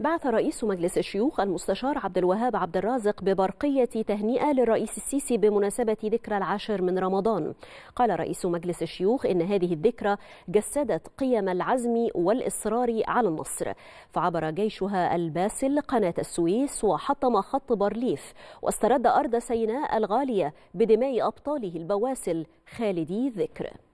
بعث رئيس مجلس الشيوخ المستشار عبد الوهاب عبد الرازق ببرقية تهنئة للرئيس السيسي بمناسبة ذكرى العاشر من رمضان قال رئيس مجلس الشيوخ إن هذه الذكرى جسدت قيم العزم والإصرار على النصر فعبر جيشها الباسل قناة السويس وحطم خط بارليف واسترد أرض سيناء الغالية بدماء أبطاله البواسل خالدي الذكر